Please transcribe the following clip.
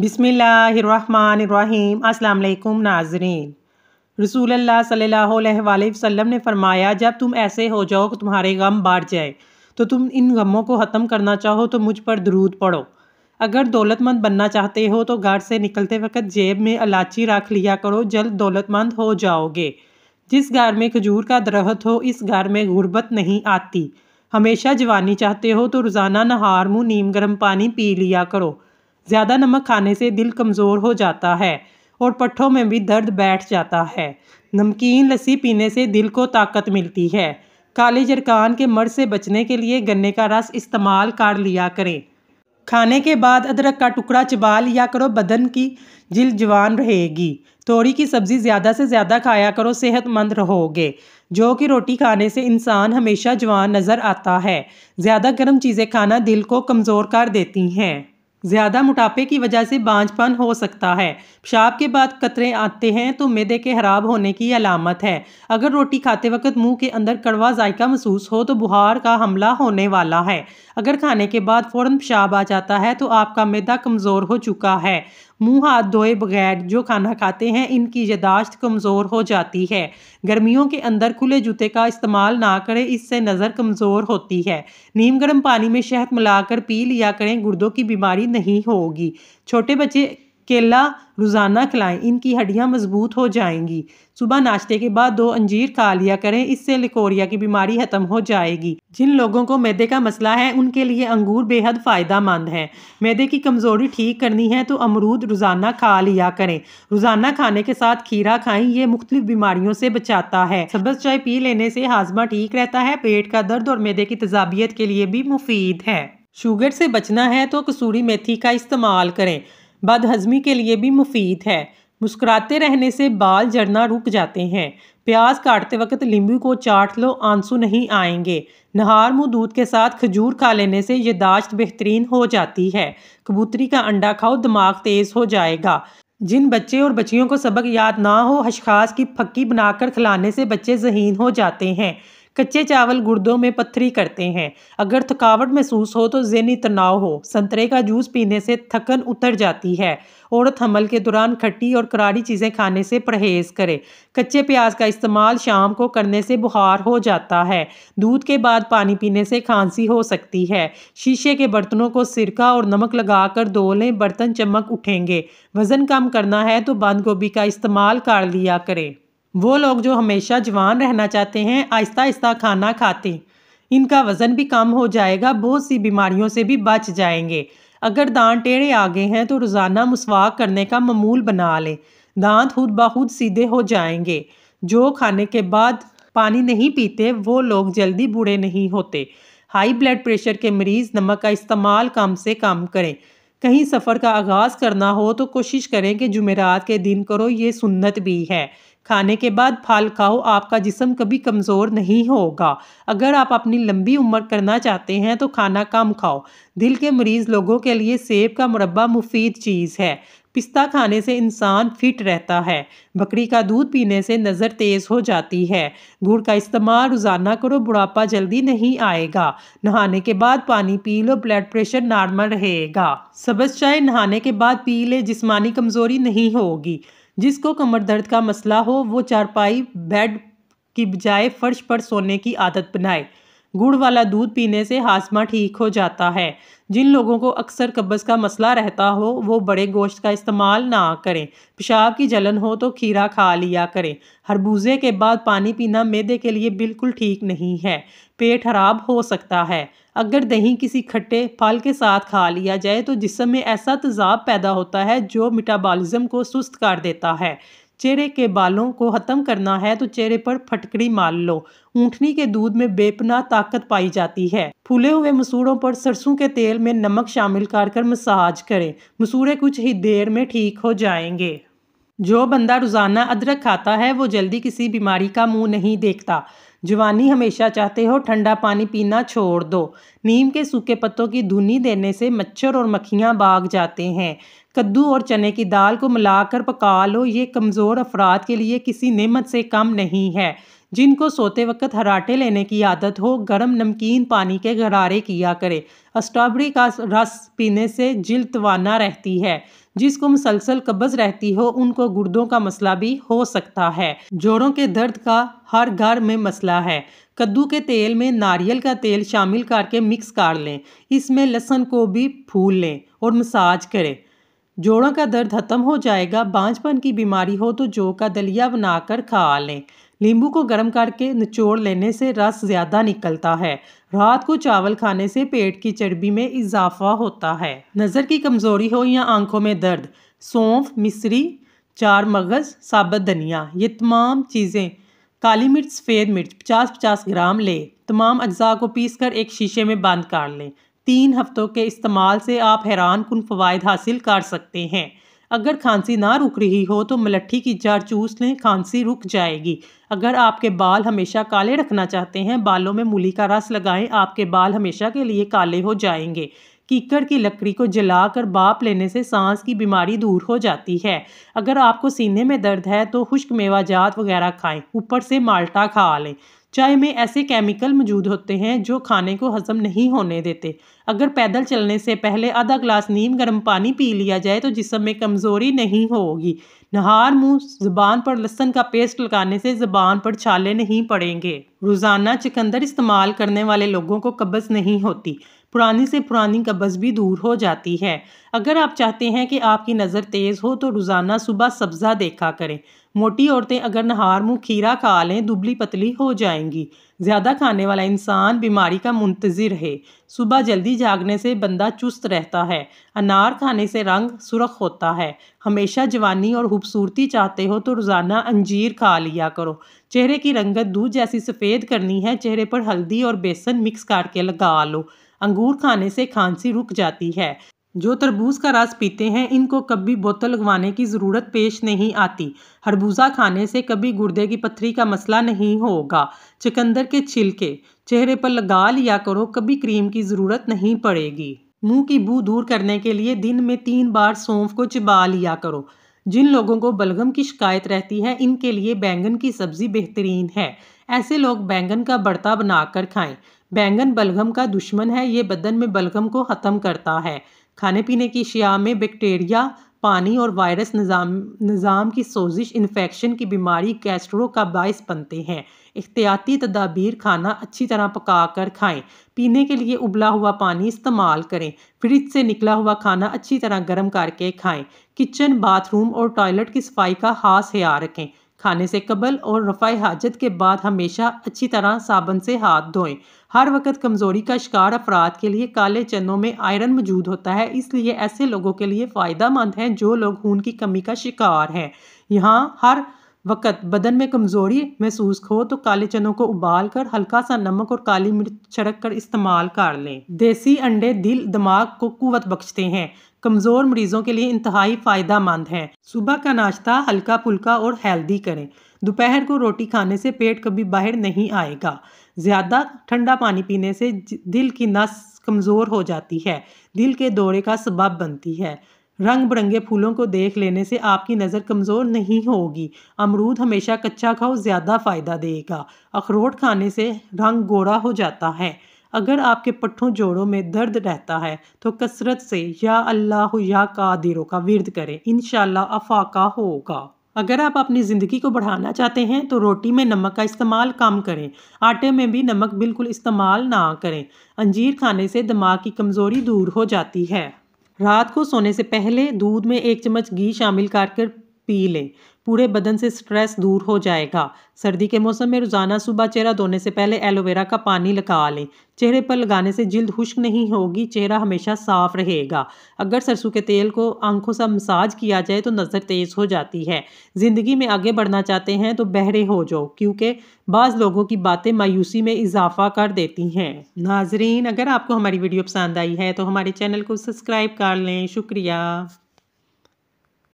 बिसमीम् अल्लाम नाजरीन रसूल अल्लाह सल्लल्लाहु अलैहि वसल्लम ने फरमाया जब तुम ऐसे हो जाओ कि तुम्हारे गम बांट जाए तो तुम इन गमों को ख़त्म करना चाहो तो मुझ पर दरूद पढ़ो अगर दौलतमंद बनना चाहते हो तो घर से निकलते वक्त जेब में अलाची रख लिया करो जल्द दौलतमंद हो जाओगे जिस घर में खजूर का दरहत हो इस घर में गुर्बत नहीं आती हमेशा जवानी चाहते हो तो रोज़ाना नहार मुँह नीम गर्म पानी पी लिया करो ज़्यादा नमक खाने से दिल कमज़ोर हो जाता है और पट्ठों में भी दर्द बैठ जाता है नमकीन लस्सी पीने से दिल को ताकत मिलती है काले जरकान के मर से बचने के लिए गन्ने का रस इस्तेमाल कर लिया करें खाने के बाद अदरक का टुकड़ा चबा लिया करो बदन की जिल जवान रहेगी तोरी की सब्ज़ी ज़्यादा से ज़्यादा खाया करो सेहतमंद रहोगे जो कि रोटी खाने से इंसान हमेशा जवान नज़र आता है ज़्यादा गर्म चीज़ें खाना दिल को कमज़ोर कर देती हैं ज़्यादा मोटापे की वजह से बांझपन हो सकता है पेशाब के बाद कतरे आते हैं तो मैदे के खराब होने की अलामत है अगर रोटी खाते वक्त मुंह के अंदर कड़वा जायका महसूस हो तो बुखार का हमला होने वाला है अगर खाने के बाद फ़ौरन पेशाब आ जाता है तो आपका मैदा कमज़ोर हो चुका है मुंह हाथ धोए बगैर जो खाना खाते हैं इनकी यादाश्त कमज़ोर हो जाती है गर्मियों के अंदर खुले जूते का इस्तेमाल ना करें इससे नज़र कमज़ोर होती है नीम गर्म पानी में शहद मिलाकर पी लिया करें गुर्दों की बीमारी नहीं होगी छोटे बच्चे केला रोज़ाना खिलाएं इनकी हड्डियां मजबूत हो जाएंगी सुबह नाश्ते के बाद दो अंजीर खा लिया करें इससे लिकोरिया की बीमारी ख़त्म हो जाएगी जिन लोगों को मैदे का मसला है उनके लिए अंगूर बेहद फ़ायदा मंद है मैदे की कमज़ोरी ठीक करनी है तो अमरूद रोज़ाना खा लिया करें रोज़ाना खाने के साथ खीरा खाएं ये मुख्तलिफ बीमारियों से बचाता है सब्ज़ चाय पी लेने से हाजमा ठीक रहता है पेट का दर्द और मैदे की तजाबियत के लिए भी मुफीद है शुगर से बचना है तो कसूरी मेथी का इस्तेमाल करें बदहजमी के लिए भी मुफीद है मुस्कुराते रहने से बाल झड़ना रुक जाते हैं प्याज काटते वक्त लींबू को चाट लो आंसू नहीं आएंगे नहार मुँह दूध के साथ खजूर खा लेने से यदाश्त बेहतरीन हो जाती है कबूतरी का अंडा खाओ दिमाग तेज़ हो जाएगा जिन बच्चे और बच्चियों को सबक याद ना हो हशखास की फक्की बनाकर खिलाने से बच्चे जहीन हो जाते हैं कच्चे चावल गुर्दों में पत्थरी करते हैं अगर थकावट महसूस हो तो जहनी तनाव हो संतरे का जूस पीने से थकन उतर जाती है औरत हमल के दौरान खट्टी और करारी चीज़ें खाने से परहेज़ करे कच्चे प्याज का इस्तेमाल शाम को करने से बुखार हो जाता है दूध के बाद पानी पीने से खांसी हो सकती है शीशे के बर्तनों को सिरका और नमक लगाकर धो लें बर्तन चमक उठेंगे वज़न कम करना है तो बंद गोभी का इस्तेमाल कर लिया करें वो लोग जो हमेशा जवान रहना चाहते हैं आहिस्ता आहिस्ता खाना खाते इनका वज़न भी कम हो जाएगा बहुत सी बीमारियों से भी बच जाएंगे अगर दांत टेढ़े आ गए हैं तो रोज़ाना मसवाक करने का ममूल बना लें दांत खुद बहुत सीधे हो जाएंगे जो खाने के बाद पानी नहीं पीते वो लोग जल्दी बूढ़े नहीं होते हाई ब्लड प्रेशर के मरीज़ नमक का इस्तेमाल कम से कम करें कहीं सफ़र का आगाज़ करना हो तो कोशिश करें कि जुमेरात के दिन करो ये सुन्नत भी है खाने के बाद फल खाओ आपका जिसम कभी कमज़ोर नहीं होगा अगर आप अपनी लंबी उम्र करना चाहते हैं तो खाना कम खाओ दिल के मरीज़ लोगों के लिए सेब का मुरबा मुफीद चीज़ है पिस्ता खाने से इंसान फिट रहता है बकरी का दूध पीने से नज़र तेज़ हो जाती है गुड़ का इस्तेमाल रोज़ाना करो बुढ़ापा जल्दी नहीं आएगा नहाने के बाद पानी पी लो ब्लड प्रेशर नॉर्मल रहेगा सब्ज़ चाय नहाने के बाद पी ले जिस्मानी कमज़ोरी नहीं होगी जिसको कमर दर्द का मसला हो वो चारपाई बेड की बजाय फर्श पर सोने की आदत बनाए गुड़ वाला दूध पीने से हाजमा ठीक हो जाता है जिन लोगों को अक्सर कब्ज़ का मसला रहता हो वो बड़े गोश्त का इस्तेमाल ना करें पेशाब की जलन हो तो खीरा खा लिया करें हरबूजे के बाद पानी पीना मैदे के लिए बिल्कुल ठीक नहीं है पेट खराब हो सकता है अगर दही किसी खट्टे फल के साथ खा लिया जाए तो जिसम में ऐसा तजाब पैदा होता है जो मेटाबॉलिज्म को सुस्त कर देता है चेहरे के बालों को ख़त्म करना है तो चेहरे पर फटकड़ी मार लो ऊँटनी के दूध में बेपना ताकत पाई जाती है फूले हुए मसूरों पर सरसों के तेल में नमक शामिल कर कर मसाज करें मसूरे कुछ ही देर में ठीक हो जाएंगे जो बंदा रोज़ाना अदरक खाता है वो जल्दी किसी बीमारी का मुंह नहीं देखता जवानी हमेशा चाहते हो ठंडा पानी पीना छोड़ दो नीम के सूखे पत्तों की धुनी देने से मच्छर और मक्खियाँ भाग जाते हैं कद्दू और चने की दाल को मिलाकर पका लो ये कमज़ोर अफराद के लिए किसी नेमत से कम नहीं है जिनको सोते वक्त हराटे लेने की आदत हो गर्म नमकीन पानी के गरारे किया करें स्ट्रॉबेरी का रस पीने से जल तवाना रहती है जिसको मुसलसल कब्ज़ रहती हो उनको गुर्दों का मसला भी हो सकता है जोड़ों के दर्द का हर घर में मसला है कद्दू के तेल में नारियल का तेल शामिल करके मिक्स कर लें इसमें लहसुन को भी फूल लें और मसाज करें जोड़ों का दर्द खत्म हो जाएगा बांझपन की बीमारी हो तो जौ का दलिया बनाकर खा लें नींबू को गर्म करके निचोड़ लेने से रस ज़्यादा निकलता है रात को चावल खाने से पेट की चर्बी में इजाफा होता है नज़र की कमज़ोरी हो या आंखों में दर्द सौंफ मिश्री चार मगज़ साबत धनिया ये तमाम चीज़ें काली मिर्च सफ़ेद मिर्च पचास पचास ग्राम लें तमाम अज्जा को पीस कर एक शीशे में बंद कर लें तीन हफ्तों के इस्तेमाल से आप हैरान कन फ़वाद हासिल कर सकते हैं अगर खांसी ना रुक रही हो तो मलट्ठी की जार चूस लें खांसी रुक जाएगी अगर आपके बाल हमेशा काले रखना चाहते हैं बालों में मूली का रस लगाएं आपके बाल हमेशा के लिए काले हो जाएंगे कीकड़ की लकड़ी को जलाकर बाप लेने से सांस की बीमारी दूर हो जाती है अगर आपको सीने में दर्द है तो खुश्क मेवा जात वगैरह खाएं ऊपर से माल्टा खा लें चाय में ऐसे केमिकल मौजूद होते हैं जो खाने को हजम नहीं होने देते अगर पैदल चलने से पहले आधा ग्लास नीम गर्म पानी पी लिया जाए तो जिसम में कमज़ोरी नहीं होगी नहार मुंह ज़बान पर लहसन का पेस्ट लगाने से ज़बान पर छाले नहीं पड़ेंगे रोज़ाना चकंदर इस्तेमाल करने वाले लोगों को कब्ज़ नहीं होती पुरानी से पुरानी कब्ज़ भी दूर हो जाती है अगर आप चाहते हैं कि आपकी नज़र तेज़ हो तो रोज़ाना सुबह सब्ज़ा देखा करें मोटी औरतें अगर नहार मुँह खीरा खा लें दुबली पतली हो जाएंगी ज़्यादा खाने वाला इंसान बीमारी का मुंतज़र है सुबह जल्दी जागने से बंदा चुस्त रहता है अनार खाने से रंग सुरख होता है हमेशा जवानी और खूबसूरती चाहते हो तो रोज़ाना अंजीर खा लिया करो चेहरे की रंगत दूध जैसी सफ़ेद करनी है चेहरे पर हल्दी और बेसन मिक्स करके लगा लो अंगूर खाने से खांसी रुक जाती है जो तरबूज का रस पीते हैं इनको कभी बोतल लगवाने की ज़रूरत पेश नहीं आती खरबूजा खाने से कभी गुर्दे की पथरी का मसला नहीं होगा चकंदर के छिलके चेहरे पर लगा लिया करो कभी क्रीम की ज़रूरत नहीं पड़ेगी मुंह की बू दूर करने के लिए दिन में तीन बार सौंफ को चबा लिया करो जिन लोगों को बलगम की शिकायत रहती है इनके लिए बैंगन की सब्ज़ी बेहतरीन है ऐसे लोग बैंगन का बढ़ता बनाकर खाएं बैंगन बलगम का दुश्मन है ये बदन में बलगम को ख़त्म करता है खाने पीने की शिया में बैक्टीरिया पानी और वायरस निज़ाम निज़ाम की सोजिश इन्फेक्शन की बीमारी कैस्ट्रो का बायस बनते हैं एहतियाती तदाबीर खाना अच्छी तरह पका कर खाएँ पीने के लिए उबला हुआ पानी इस्तेमाल करें फ्रिज से निकला हुआ खाना अच्छी तरह गर्म करके खाएँ किचन बाथरूम और टॉयलेट की सफाई का खास ख्याल रखें खाने से कबल और रफाई हाजत के बाद हमेशा अच्छी तरह साबन से हाथ धोएं हर वक्त कमज़ोरी का शिकार अफराद के लिए काले चनों में आयरन मौजूद होता है इसलिए ऐसे लोगों के लिए फ़ायदा मंद हैं जो लोग खून की कमी का शिकार हैं यहाँ हर वक़्त बदन में कमज़ोरी महसूस हो तो काले चनों को उबाल कर हल्का सा नमक और काली मिर्च छिड़क कर इस्तेमाल कर लें देसी अंडे दिल दिमाग को कुवत बख्शते हैं कमज़ोर मरीज़ों के लिए इंतहाई फ़ायदा मंद हैं सुबह का नाश्ता हल्का फुल्का और हेल्दी करें दोपहर को रोटी खाने से पेट कभी बाहर नहीं आएगा ज़्यादा ठंडा पानी पीने से दिल की नस कमज़ोर हो जाती है दिल के दौरे का सबब बनती है रंग बिरंगे फूलों को देख लेने से आपकी नज़र कमज़ोर नहीं होगी अमरूद हमेशा कच्चा खाओ ज़्यादा फ़ायदा देगा अखरोट खाने से रंग गोरा हो जाता है अगर आपके पट्ठों जोड़ों में दर्द रहता है तो कसरत से या अल्लाह या कादिरों का विरद करें इन अफाका होगा अगर आप अपनी ज़िंदगी को बढ़ाना चाहते हैं तो रोटी में नमक का इस्तेमाल कम करें आटे में भी नमक बिल्कुल इस्तेमाल ना करें अंजीर खाने से दिमाग की कमज़ोरी दूर हो जाती है रात को सोने से पहले दूध में एक चम्मच घी शामिल कर पी लें पूरे बदन से स्ट्रेस दूर हो जाएगा सर्दी के मौसम में रोज़ाना सुबह चेहरा धोने से पहले एलोवेरा का पानी लगा लें चेहरे पर लगाने से जल्द खुश्क नहीं होगी चेहरा हमेशा साफ रहेगा अगर सरसों के तेल को आंखों से मसाज किया जाए तो नज़र तेज़ हो जाती है ज़िंदगी में आगे बढ़ना चाहते हैं तो बहरे हो जाओ क्योंकि बाज़ लोगों की बातें मायूसी में इजाफा कर देती हैं नाजरीन अगर आपको हमारी वीडियो पसंद आई है तो हमारे चैनल को सब्सक्राइब कर लें शुक्रिया